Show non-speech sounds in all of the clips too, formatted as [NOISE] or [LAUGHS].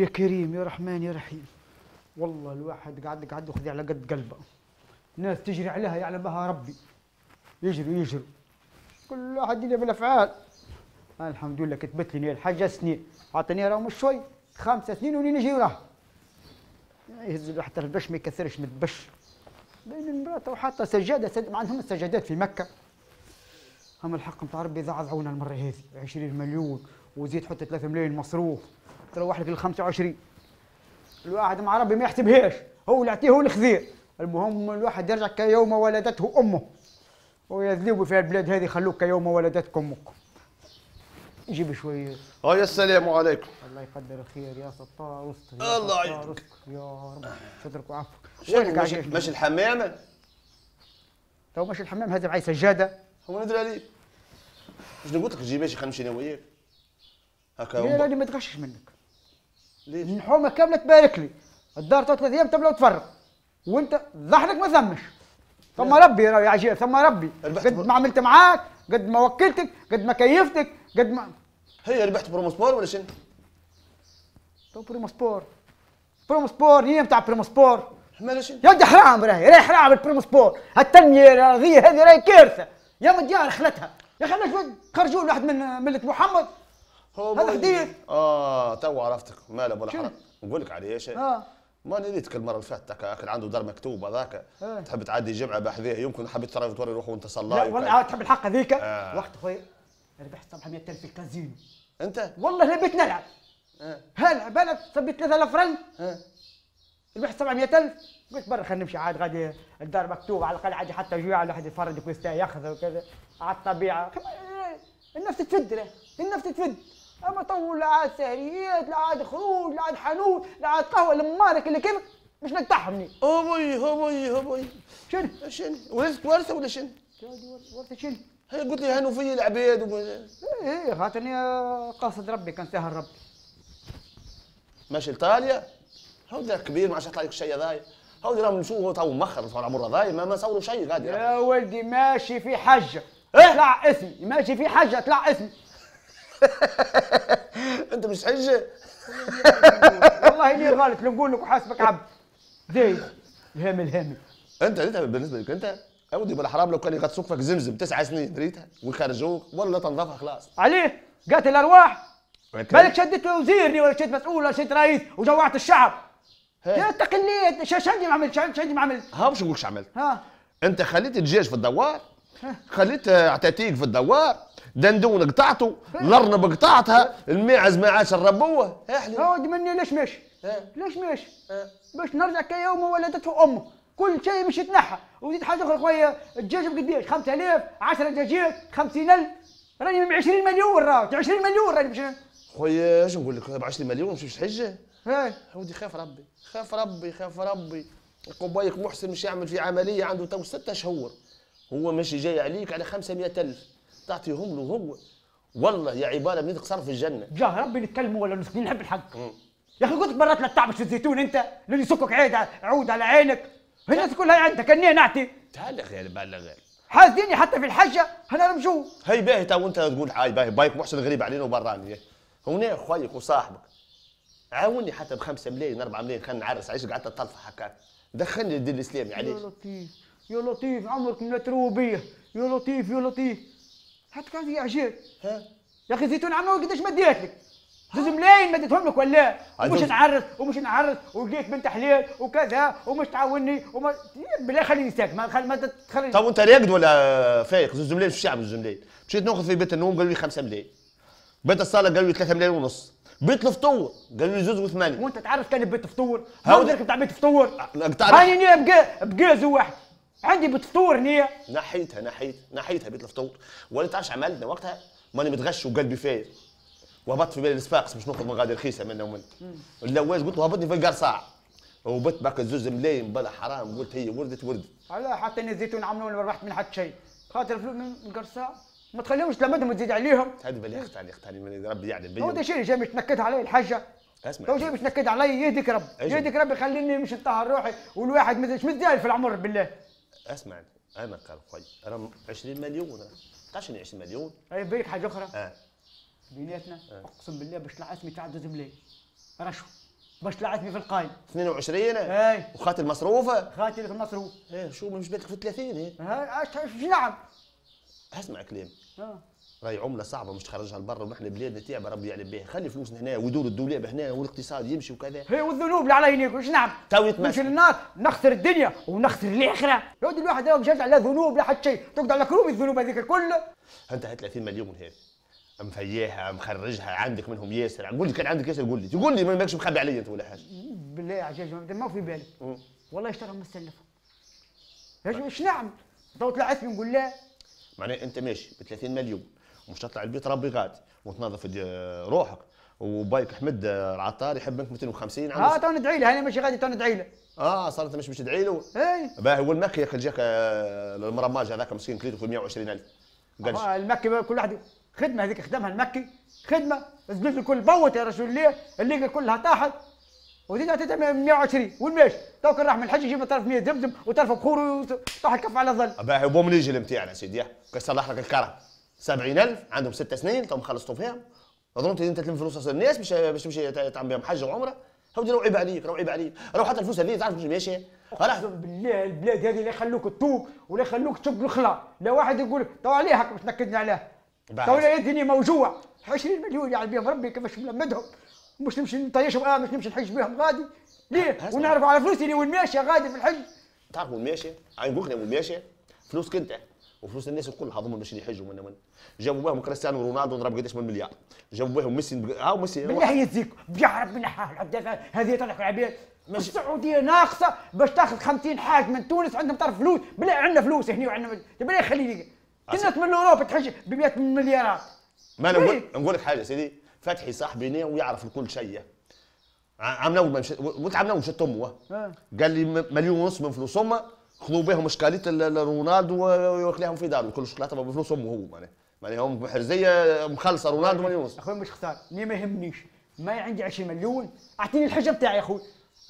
يا كريم يا رحمن يا رحيم والله الواحد قاعد قاعد وخذ على قد قلبه ناس تجري عليها يعلمها ربي يجري يجري كل واحد يدير بالافعال الحمد لله كتبت لي الحاجه سنين اعطيني راهم شوي خمسة سنين وني نجي وراه يهز حتى البش ما يكثرش من البش بين المرأة وحاطة سجادة سد... ما عندهم السجادات في مكة هم الحق نتاع ربي ضاع المرة هذه 20 مليون وزيد حتى 3 ملايين مصروف تروح لك ال 25 الواحد مع ربي ما يحسبهاش هو اللي يعطيه هو اللي خذيه المهم الواحد يرجع كيوم ولدته امه ويذلوب في البلاد هذه خلوك كيوم ولدتك امك جيب شويه اه يا السلام عليكم الله يقدر الخير يا ستار يا الله يعينك يا رب سترك وعافك ماشي الحمام تو ماشي الحمام هذا معي سجاده هو ندري عليه شنو قلت لك تجي ماشي خنمشي هكا وياك هكا راني ما تغشش منك الحومه كامله تبارك لي الدار ثلاث ايام تبلا وتفرغ وانت ضحنك ما ثمش ثم ربي يا عجيب ثم ربي قد ما عملت معاك قد ما وكلتك قد ما كيفتك قد ما هي ربحت برومو سبور ولا شنو؟ برومو سبور برومو سبور هي نتاع برومو سبور يا ولد حرام راهي راهي حرام البرومو سبور التنميه الرياضيه هذه راهي كارثه يا مديار خلتها يا اخي خرجوا واحد من مله محمد هذا حديث اه تو عرفتك مال ابو الحرام نقول لك عليه يا شيخ آه. ما نريتك المره اللي فاتت كان عنده دار مكتوب هذاك آه. تحب تعدي جمعه بحذيه يمكن حبيت ترى توري روحه وانت صلى لا والله تحب الحق هذيك آه. وقت خويا ربحت 700000 في الكازينو انت والله لبيت نلعب آه. هلا بالك صبيت 3000 فرنك آه. ربحت 700000 قلت برا خلينا نمشي عاد غادي الدار مكتوب على الاقل عادي حتى جوع الواحد حد يفرج كويستا ياخذ وكذا على الطبيعه إيه. النفس تفد النفس تفد اما طول لا عاد سهريات لا عاد خروج لا عاد حانوت لا عاد قهوه لمارك اللي كيف مش نقطعهم او بوي او بوي او بوي شنو؟ شنو؟ ورثت ورثه ولا شنو؟ ورثه شنو؟ هي قلت لي هانوا فيا العباد و... إيه،, ايه خاطرني قاصد ربي كان سهل ربي ماشي لطاليا هاو ذا كبير ما عادش يطلع لك الشيء هذايا هاو راهم نشوفوا تو مخر صار عمر هذايا ما, ما صوروا شيء قاعد يا ولدي ماشي في حجه ايه؟ طلع اسمي ماشي في حجه طلع اسمي [LAUGHS] انت مش حجه والله اني غلط لو نقول لك وحاسبك عبد زي الهامي الهامي انت انت بالنسبه لك انت اودي بالحرام لو كان يغطسوك فيك زمزم تسع سنين ريتها ويخرجوك ولا تنظفها خلاص عليه قاتل الارواح بالك شدت وزيرني ولا شدت مسؤول ولا شدت رئيس وجوعت الشعب يا التقنيه شنجي ما عملت شنجي ما عملت ها مش نقولك عملت ها انت خليت الدجاج في الدوار خليت عتاتيك في الدوار دندون قطعته الارنب قطعتها الماعز ما عادش الربوه احلي هو مني ليش ماشي ليش ماشي باش نرجع كي يوم ولدته امه كل شيء مش يتنحى وزيد حاجه اخرى خويا الدجاج بقداش 5000 10 دجاج 50000 راني ب 20 مليون راك 20 مليون راني باش خويا اش نقول لك ب 20 مليون مش حجه ايه ودي خاف ربي خاف ربي خاف ربي قبايك محسن مش يعمل في عمليه عنده تو ستة شهور هو ماشي جاي عليك على 500000 تعطيهم له هو والله يا عباده من تخسر في الجنه يا ربي نتكلموا ولا نسكتين نحب الحق يا اخي قلت مرات لا تعبش الزيتون انت اللي يسكك عيد عود على عينك الناس كلها عندك اني نعتي تعال غير بالله غير حازيني حتى في الحجه انا رمجو هي باهي تو انت تقول هاي باهي بايك محسن غريب علينا وبراني هنا خويك وصاحبك عاوني حتى ب 5 ملايين 4 ملايين خلينا نعرس عيش قعدت تطلف هكاك دخلني الدين الاسلامي عليك يا لطيف يا لطيف عمرك من تروبيه يا لطيف يا لطيف حط يا عجيب يا اخي زيتون عمو قداش ما ديرت لك زوز ملايين ما لك ولا ومش نعرس ومش نعرس ولقيت بنت حلال وكذا ومش تعاوني وما بالله خليني ساكت ما خل... ما تخليني طب وانت راقد ولا فايق زوز ملايين في الشعب زوز ملايين مشيت ناخذ في بيت النوم قالوا لي 5 ملايين بيت الصاله قالوا لي 3 ملايين ونص بيت الفطور قالوا لي زوز وثمانية وانت تعرف كان بيت فطور هاو درك بتاع بيت فطور هاني بقى بقى واحد عندي بيت فطور هنا نحيتها نحيت نحيتها بيت الفطور ولا تعرفش عملنا وقتها ماني متغش وقلبي فايق وهبطت في بالي السفاقس باش ناخذ مغادر رخيصه منه ومن اللواج قلت له هبطني في القرصاع وبت باك زوج ملايم بلا حرام قلت هي وردت وردت على حتى زيت ونعملوا ما ربحت من حد شيء خاطر فلوس من القرصاع ما تخليهمش تلمدهم وتزيد عليهم هذا بالله اختاري اختاري ربي يعلم يعني بيا هو ده شيء جاي مش تنكد علي الحاجه اسمع تو جاي مش تنكد علي يهديك ربي أيوة. يهديك ربي خليني مش نطهر روحي والواحد مش مزال في العمر بالله اسمع انا قال خويا انا 20 مليون قاش 20 يعني مليون اي بيك حاجه اخرى اه بيناتنا آه. اقسم بالله باش طلع اسمي تعدد ملي رشوه باش طلع اسمي في القايم 22 اي وخاتي المصروفه خاتي في المصروف ايه شو مش بالك في 30 ايه اش نعم اسمع كلام اه راهي عمله صعبه مش تخرجها لبرا ونحن بلادنا تعبه ربي يعلم بها خلي فلوسنا هنا ودور الدولاب هنا والاقتصاد يمشي وكذا هي والذنوب اللي على هناك واش نعمل؟ تو نمشي للنار نخسر الدنيا ونخسر الاخره يا الواحد راهو مشات على ذنوب لا حتى شيء تقعد على كروم الذنوب هذيك الكل انت هات 30 مليون هذه مفياها مخرجها عندك منهم ياسر قول لي كان عندك ياسر قول لي قول لي ماكش مخبي عليا انت ولا حاجه بالله عجاج ما في بالي والله اشتراهم مستلفهم يا اش نعمل تو طلعت نقول لا معناها انت ماشي ب 30 مليون ومش تطلع البيت ربي غاد وتنظف روحك وبايك حمد آه، العطار يحب منك 250 عام اه تو ندعي له انا ماشي غادي تو ندعي له اه صارت مش باش تدعي له اي باهي المكي كي جاك آه، المرماج هذاك مسكين كليته في 120000 قال آه، المكي كل واحد خدمه هذيك خدمها المكي خدمه الزبيب الكل بوت يا رسول الله اللي كلها طاحت وزيد عطيتها 120 والماش كان راح من الحج يجيب طرف 100 زمزم وطرف بخور وطاح الكف على الظل باهي بوم نجي نتاعنا سيدي كسر لك الكرم 70000 عندهم ست سنين تو خلصتوا فيهم اظن انت تلم فلوس الناس باش باش تمشي تعمل بهم حج وعمره هودي روعي عليك روعي عليك روح حتى الفلوس هذه تعرف مش ماشي اقسم بالله البلاد هذه لا يخلوك تتوب ولا يخلوك تشق الخلا لا واحد يقول لك تو عليه هكا باش تنكدنا عليه تو يديني موجوع 20 مليون يعني بهم ربي كيفاش ملمدهم مش نمشي نطيشهم اه مش نمشي نحج بهم غادي ليه ونعرف على فلوسي اللي وين ماشي غادي في الحج تعرف وين ماشي عين بوخنا وين ماشي فلوسك انت وفلوس الناس الكل هذوما باش يحجوا من من جابوا بهم كريستيانو رونالدو ضرب قداش من مليار جابوا بهم ميسي هاو ميسي بالله يزيك بيعرف من حال هذه تضحك العباد مش السعوديه ناقصه باش تاخذ 50 حاج من تونس عندهم طرف فلوس بلا عندنا فلوس هنا وعندنا بالله لي كنت من اوروبا تحج 100 المليارات ما انا نقول إيه. نقول لك حاجه سيدي فتحي صاحبي هنا ويعرف كل شيء قلت مش... وانت عملوا شتم آه. قال لي مليون ونص من فلوس هما خذوا بهم اشكاليه رونالدو ويخليهم في دارهم كل شوكولاته بفلوس امه هو معناها معناها هم حرزيه مخلصه رونالدو مليون ونص اخوي مش اختار ما يهمنيش ما عندي 20 مليون اعطيني الحجه بتاعي يا اخوي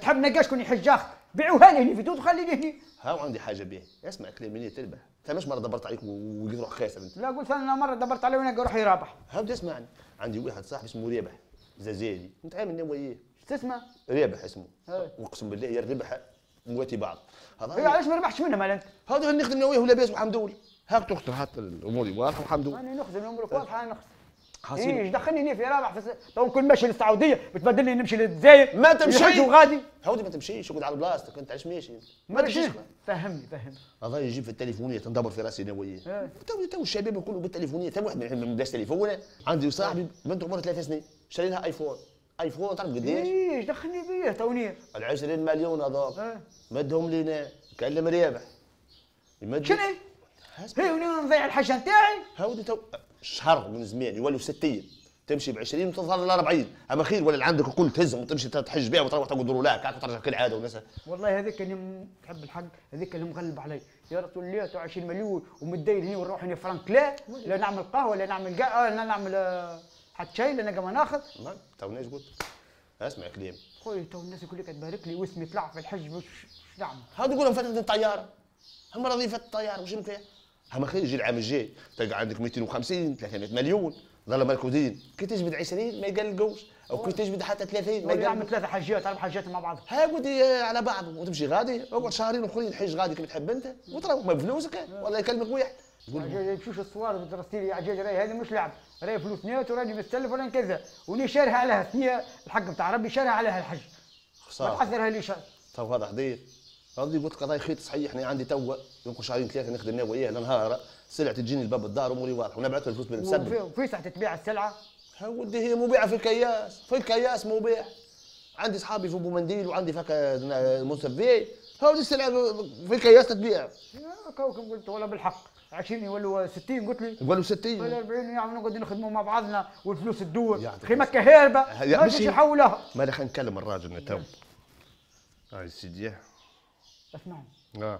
تحب نقاش كوني حجاخ بيعوها لي هني في تونس وخليني هني ها عندي حاجه به اسمع كلام مني تربح انت مش مره دبرت عليك ولقيت روحك خاسر انت لا قلت انا مره دبرت عليه ولقى روحي رابح هاو تسمعني عندي واحد صاحبي اسمه رابح زازيلي متعامل انا وياه تسمع رابح اسمه إيه. اقسم بالله يا ربح مواتي بعض هذا علاش ما ربحتش منها مالك هذا نخدم انا وياه ولاباس لله هاك تخطر حتى الامور واضحه لله انا نخدم امورك واضحه انا نخدم حسين إيه، ايش دخلني هنا في رابح في تو نكون طيب، ماشي للسعوديه بتبدل لي نمشي للجزائر ما تمشي وغادي هاودي ما تمشيش اقعد على بلاصتك انت علاش ماشي ما تمشيش فهمني فهمني هذا يجيب في التليفونيه تندبر في راسي انا وياه إيه. تو تو الشباب كله بالتليفونيه تو واحد ما عندهاش تليفون عندي صاحبي بنت عمرها ثلاث سنين شاري لها ايفون اي فرون تعرف قداش؟ ايش دخلني بيه توني ال 20 مليون هذاك إيه. مدهم لينا كلم رابح يمد شنو؟ هي نضيع الحاجه نتاعي هاودي تو شهر من زمان يولوا 60 تمشي ب 20 وتظهر ل 40 اما خير ولا عندك الكل تهزهم وتمشي تحج بها وتروح تقول كاك وترجع ترجع كالعاده والناس والله هذيك اللي تحب الحق هذيك اللي مغلب علي يا رب تقول لي 20 مليون ومدين هنا ونروح هنا فرنك لا لا نعمل قهوه لا نعمل قهوة آه، لا نعمل آه، هتشايل انا كمان اخذ ما الناس قلت اسمع كلام خويا تو الناس يقول لك تبارك لي واسمي طلع في الحج وش نعمل ها تقول لهم فاتت الطياره المره راضي فاتت الطياره وش فيها هما يجي العام الجاي تلقى عندك 250 300 مليون ظل مركودين كي تجبد 20 ما يقلقوش او كي تجبد حتى 30 ما يقلقوش يعمل ثلاثه حاجات اربع حاجات مع بعض ها قلتي على بعض وتمشي غادي اقعد شهرين اخرين حج غادي كما تحب انت وترى بفلوسك آه. والله يكلمك واحد العجاجه يمشوش الصوار بدرستي لي عجاجه راهي هذه مش لعب راهي فلوس نات وراني مستلف ولا كذا وني شارها عليها ثنيه الحق بتاع ربي شارها عليها الحج خساره ما تحذرها شر تو هذا حديث رضي قلت لك خيط صحيح انا عندي توا يمكن شهرين ثلاثه نخدم انا وياه لنهار سلعه تجيني لباب الدار اموري واضحه ونبعث الفلوس بالمسبب وفي ساعه تبيع السلعه ودي هي مبيعه في الكياس في الكياس مبيع عندي اصحابي في بومنديل وعندي فك موسفي هو لسه لعب في كياس تبيع كوكب قلت والله بالحق 20 يولوا 60 قلت لي يولوا 60 ولا 40 يعني نقعد نخدموا مع بعضنا والفلوس تدور خيمه كهرباء ما فيش يحولها ما انا نكلم الراجل تو هاي سيدي اسمعني اه ما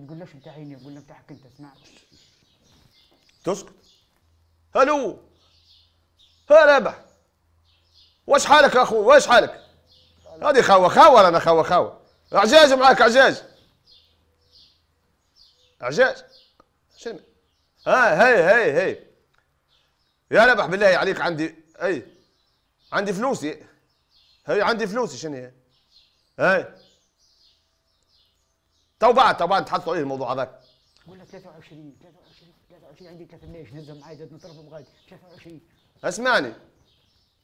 إيه، تقولش نتاع عيني قول لك نتاعك انت اسمع تسكت الو ها رابح واش حالك يا اخو واش حالك هذه خاوه خاوه انا خاوه خاوه عجاج معاك عجاج عجاج شنو ها هي هي هي يا ربح بالله عليك عندي اي عندي فلوسي هي عندي فلوسي شنو هي هي تو بعد تو بعد تحطوا ايه الموضوع هذاك ولا 23 23 23 عندي 300 نزل معايا زاد نطرفهم غادي 23 اسمعني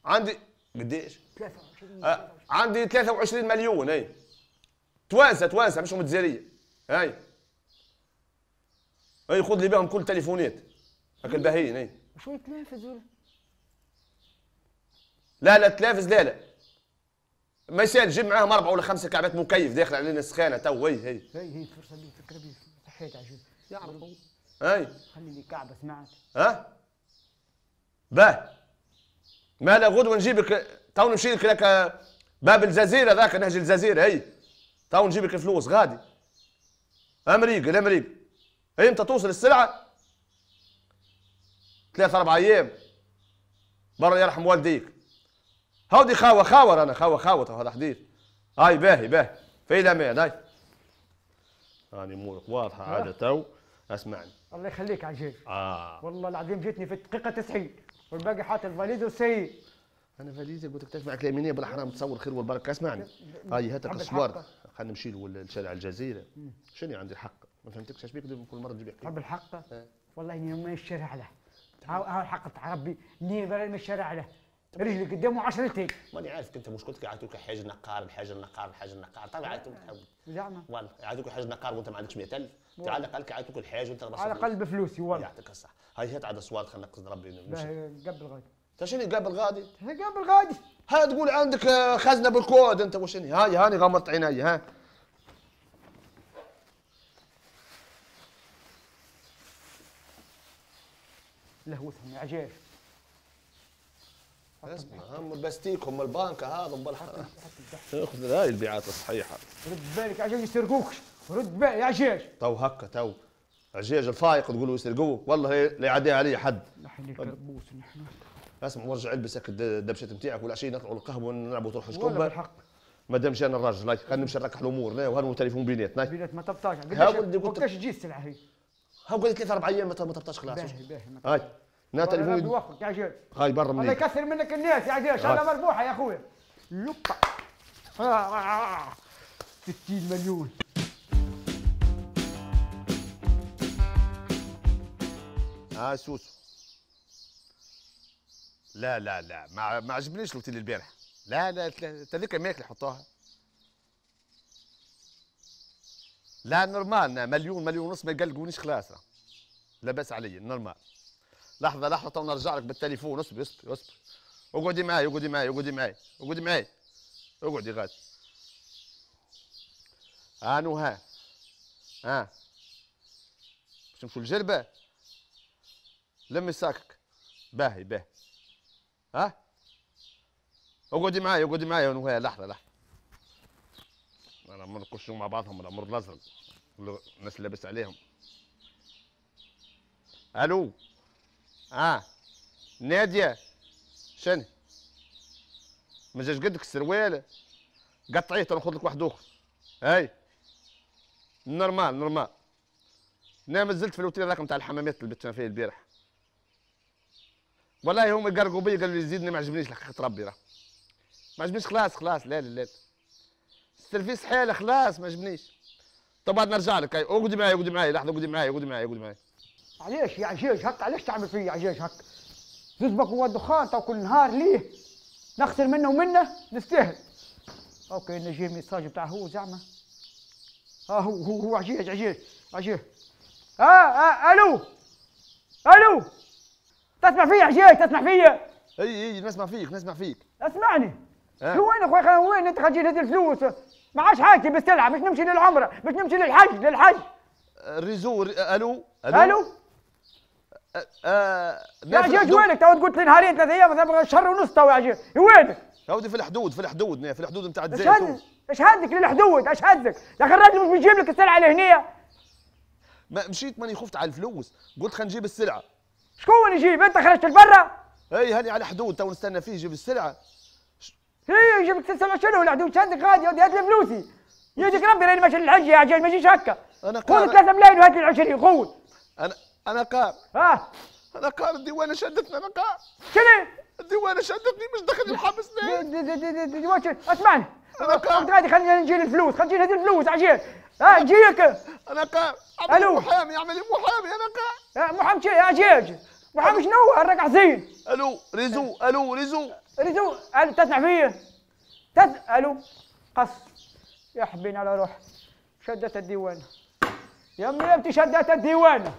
عندي قديش 23 آه، عندي 23 مليون اي توانسه توانسه مش هم هاي هاي خذ لي بهم كل التليفونات هاك الباهيين هاي شو التلافز ولا لا لا التلافز لا لا ما يسال جيب معاهم اربعه ولا خمسه كعبات مكيف داخل علينا سخانه تو هي هي هي هي فرصه لي فكره بيه صحيت عجوز يعرفوا هاي خلي لي كعبه سمعت ها باه مالا غدوه نجيبك تو نمشي لك باب الجزيره ذاك نهج الجزيره هي تو نجيب لك الفلوس غادي امريكا الامريكا امتى إيه، توصل السلعه ثلاثة أربع أيام برا يرحم والديك هاودي خاوة خاوة أنا خاوة خاوة هذا حديث هاي باهي باهي في الأمان هاي راني امورك واضحة عادة تو اسمعني الله يخليك عجيب آه والله العظيم جيتني في الدقيقة 90 والباقي حاط الفاليز وسي انا فاليزي قلت لك تدفع اليمينيه بالحرام تصور خير والبركه اسمعني هاي هاتك الصور خلينا نمشي لشارع الجزيره شنو يعني عندي الحق ما فهمتكش اش بيك كل مره تجيب حق الحق اه. والله اني ما الشارع له ها الحق تاع ربي اني ما الشارع له رجلي قدامه عشرتين ماني عارف انت مشكلتك يعطوك حاجه نقار بحاجه نقار بحاجه نقار طبعا يعطوك تحب زعما والله يعطوك حاجه نقار وانت ما عندكش 100000 على الاقل يعطوك الحاجه وانت على الاقل بفلوسي والله يعطيك الصح هاي هات تاع اصوات خلينا نقصد ربي قبل غادي انت شنو قبل غادي؟ قبل غادي ها تقول عندك آه، خزنه بالكود انت واش هاي هاني غمضت عيني ها لهوتهم عجيب اسمع هم بستيكهم البنك هذا بالحق اخذ هاي البيعات الصحيحه رد بالك عجيج يسرقوك رد بالك يا عجيج تو هكا تو عجيج الفايق تقولوا له يسرقوك والله لا يعدي علي حد نحن الكربوس نحن قاسم ورجع البس هاك الدبشه نتاعك ولا شيء نطلعوا القهوه ونلعبوا طرح شكوبه بالحق ما دامش انا الراجل هاك خلينا نمشي نركح الامور لا وهرموا تليفون بيناتنا بينات ما تبطاش قداش تجي السلعه هي هاو قال لك ثلاث اربع ايام ما تبطاش خلاص باهي باهي هاي نا تليفون يوفقك يا عجيل هاي برا مني الله يكثر منك الناس يا شاء شغله مربوحه يا اخويا لوبا 60 مليون ها سوسو لا لا لا ما ما عجبنيش لي البارح لا لا ماك ماكله حطوها لا نورمال مليون مليون ونص ما يقلقونيش خلاص لا بس علي نورمال لحظه لحظه تو نرجع لك بالتليفون اصبر اصبر اصبر اقعدي معي اقعدي معي اقعدي معي اقعدي معي اقعدي غادي ها ها باش الجربه لمي ساكك باهي باهي ها اقعدي معايا اقعدي معايا انا وياها لحظه لحظه انا نرقصوا مع بعضهم الامر الازرق الناس اللي لابس عليهم الو اه ناديه شن ما جاش قدك السروال قطعيه تناخذ لك واحد اخر هاي نورمال نورمال انا مازلت في الاوتيل هذاك نتاع الحمامات اللي بت فيه البارح والله هما قرقوا بي قالوا لي زيدني ما عجبنيش لحقيقه ربي راه ما عجبنيش خلاص خلاص لا لا لا التلفيس حاله خلاص ما عجبنيش طب بعد نرجع لك اقعد معايا اقعد معايا لحظه اقعد معايا اقعد معايا اقعد معايا علاش يا عجاج هك علاش تعمل فيا عجاج هك جذبك هو الدخان تو كل نهار ليه نخسر منه ومنه نستاهل اوكي نجي الميساج بتاع هو زعما ها هو هو هو عجيج عجيج عجيج اه اه الو الو تسمع فيا حشيش تسمع فيا اي اي نسمع فيك نسمع فيك اسمعني أه؟ وين اخويا وين انت خرجت هذه الفلوس ما عادش حاجتي بالسلعه باش نمشي للعمره باش نمشي للحج للحج الريزو الو الو الو أه أه يا وينك تو قلت لي نهارين ثلاث ايام شهر ونص تو يا عجيج وينك؟ هودي في الحدود في الحدود في الحدود نتاع الزيت اش هدك للحدود اش هدك؟ يا اخي الراجل مش بيجيب لك السلعه لهنيه ما مشيت ماني خفت على الفلوس قلت خلينا نجيب السلعه شكون يجيب انت خرجت لبرا اي هاني على حدود تو نستنى فيه يجيب السلعه اي يجيب لك السلعه شنو الحدود عندك غادي هات لي فلوسي يجيك ربي راني ماشي للحج يا عجل ما يجيش هكا انا قار خذ 3 ملايين وهات لي 20 خذ انا انا قار اه انا قار الديوانه شدتنا انا قار شنو الديوانه شدتني مش دخلني الحبس ديوانه اسمعني انا قار غادي خليني نجي الفلوس خليني نجي الفلوس عجل اه نجيك انا قار الو محامي اعمل محامي انا قار محمد اجيج محمد شنو راك حزين الو ريزو الو ريزو ريزو الو تسمع فيا تس الو قص يا حبين على روحك شدت الديوان امي يمتي شدت الديوان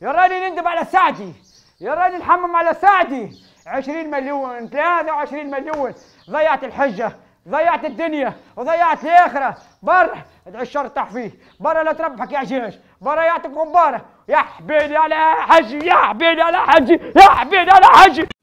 يا راني نندب على سعدي يا راني نحمم على سعدي 20 مليون 23 مليون ضيعت الحجه ضيعت الدنيا وضيعت الاخره برا ادعي الشر فيه برا لا تربحك يا جيش برا يعطيك غباره يا حبيبي على حجي يا حبيبي على حجي يا حبيبي على حجي